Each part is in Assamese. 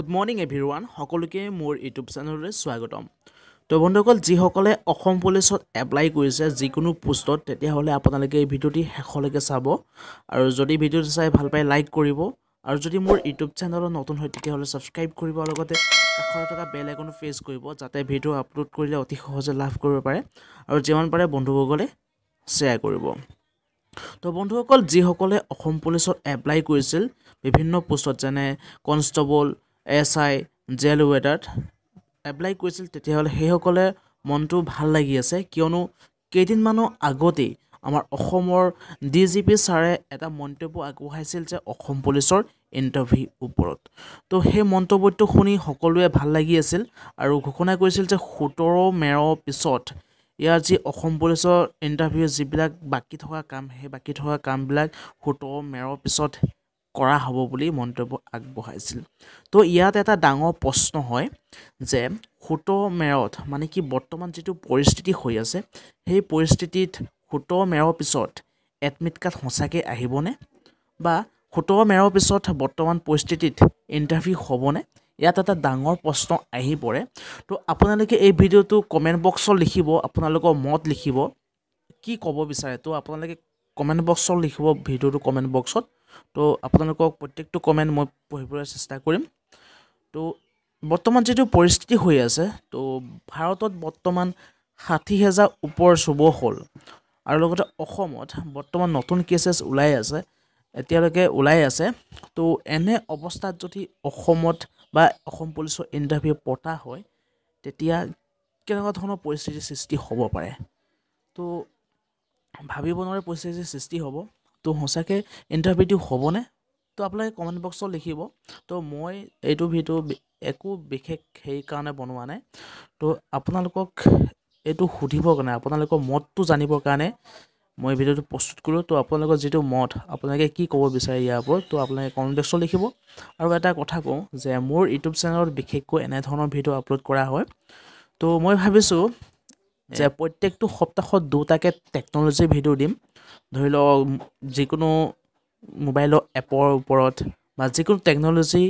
গুড মৰ্ণিং এভৰিৱান সকলোকে মোৰ ইউটিউব চেনেললৈ স্বাগতম তো বন্ধুসকল যিসকলে অসম পুলিচত এপ্লাই কৰিছে যিকোনো পোষ্টত তেতিয়াহ'লে আপোনালোকে এই ভিডিঅ'টি শেষলৈকে চাব আৰু যদি ভিডিঅ'টো চাই ভাল পায় লাইক কৰিব আৰু যদি মোৰ ইউটিউব চেনেলত নতুন হয় তেতিয়াহ'লে ছাবস্ক্ৰাইব কৰিব লগতে কাষতে থকা বেল আইকনো ফেচ কৰিব যাতে ভিডিঅ' আপলোড কৰিলে অতি সহজে লাভ কৰিব পাৰে আৰু যিমান পাৰে বন্ধুসকলে শ্বেয়াৰ কৰিব তো বন্ধুসকল যিসকলে অসম পুলিচত এপ্লাই কৰিছিল বিভিন্ন পোষ্টত যেনে কনষ্টেবল এছ আই জেল ৱেডাৰত এপ্লাই কৰিছিল তেতিয়াহ'লে সেইসকলে মনটো ভাল লাগি আছে কিয়নো কেইদিনমানৰ আগতেই আমাৰ অসমৰ ডি জি পি ছাৰে এটা মন্তব্য আগবঢ়াইছিল যে অসম পুলিচৰ ইণ্টাৰভিউৰ ওপৰত তো সেই মন্তব্যটো শুনি সকলোৱে ভাল লাগি আছিল আৰু ঘোষণা কৰিছিল যে সোতৰ মেৰৰ পিছত ইয়াৰ যি অসম পুলিচৰ ইণ্টাৰভিউ যিবিলাক বাকী থকা কাম সেই বাকী থকা কামবিলাক সোতৰ মেৰৰ পিছত কৰা হ'ব বুলি মন্তব্য আগবঢ়াইছিল তো ইয়াত এটা ডাঙৰ প্ৰশ্ন হয় যে সোতৰ মেৰত মানে কি বৰ্তমান যিটো পৰিস্থিতি হৈ আছে সেই পৰিস্থিতিত সোতৰ মেৰৰ পিছত এডমিট কাৰ্ড সঁচাকৈ আহিবনে বা সোতৰ মেৰৰ পিছত বৰ্তমান পৰিস্থিতিত ইণ্টাৰভিউ হ'বনে ইয়াত এটা ডাঙৰ প্ৰশ্ন আহি পৰে তো আপোনালোকে এই ভিডিঅ'টো কমেণ্ট বক্সত লিখিব আপোনালোকৰ মত লিখিব কি ক'ব বিচাৰে তো আপোনালোকে কমেণ্ট বক্সত লিখিব ভিডিঅ'টো কমেণ্ট বক্সত তো আপোনালোকক প্ৰত্যেকটো কমেণ্ট মই পঢ়িবলৈ চেষ্টা কৰিম তো বৰ্তমান যিটো পৰিস্থিতি হৈ আছে তো ভাৰতত বৰ্তমান ষাঠি হেজাৰ ওপৰ চুব হ'ল আৰু লগতে অসমত বৰ্তমান নতুন কেচেছ ওলাই আছে এতিয়ালৈকে ওলাই আছে তো এনে অৱস্থাত যদি অসমত বা অসম পুলিচৰ ইণ্টাৰভিউ পতা হয় তেতিয়া কেনেকুৱা ধৰণৰ পৰিস্থিতিৰ সৃষ্টি হ'ব পাৰে তো ভাবিব নোৱাৰে পৰিস্থিতিৰ সৃষ্টি হ'ব তো সঁচাকৈ ইণ্টাৰপ্ৰেটিভ হ'বনে তো আপোনালোকে কমেণ্ট বক্সত লিখিব তো মই এইটো ভিডিঅ' একো বিশেষ সেইকাৰণে বনোৱা নাই তো আপোনালোকক এইটো সুধিবৰ কাৰণে আপোনালোকৰ মতটো জানিবৰ কাৰণে মই ভিডিঅ'টো প্ৰস্তুত কৰোঁ তো আপোনালোকৰ যিটো মত আপোনালোকে কি ক'ব বিচাৰে ইয়াৰ ওপৰত তো আপোনালোকে কমেণ্ট বক্সত লিখিব আৰু এটা কথা কওঁ যে মোৰ ইউটিউব চেনেলত বিশেষকৈ এনেধৰণৰ ভিডিঅ' আপলোড কৰা হয় তো মই ভাবিছোঁ যে প্ৰত্যেকটো সপ্তাহত দুটাকৈ টেকন'লজিৰ ভিডিঅ' দিম ধৰি লওক যিকোনো মোবাইলৰ এপৰ ওপৰত বা যিকোনো টেকন'লজি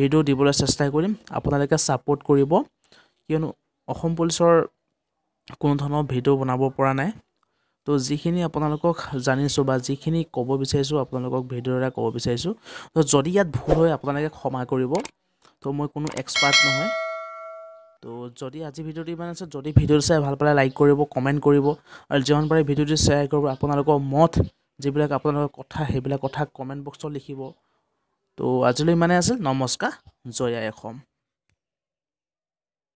ভিডিঅ' দিবলৈ চেষ্টা কৰিম আপোনালোকে ছাপোৰ্ট কৰিব কিয়নো অসম পুলিচৰ কোনো ধৰণৰ ভিডিঅ' বনাব পৰা নাই তো যিখিনি আপোনালোকক জানিছোঁ বা যিখিনি ক'ব বিচাৰিছোঁ আপোনালোকক ভিডিঅ'ৰ দ্বাৰা ক'ব বিচাৰিছোঁ তো যদি ইয়াত ভুল হয় আপোনালোকে ক্ষমা কৰিব তো মই কোনো এক্সপাৰ্ট নহয় তো যদি আজি ভিডিওটো ইমান আছে যদি ভিডিওটো চাই ভাল পালে লাইক কৰিব কমেণ্ট কৰিব আৰু যিমান পাৰে ভিডিঅ'টো শ্বেয়াৰ কৰিব আপোনালোকৰ মত যিবিলাক আপোনালোকৰ কথা সেইবিলাক কথা কমেণ্ট বক্সত লিখিব তো আজিলৈ ইমানেই আছিল নমস্কাৰ জয়াই অসম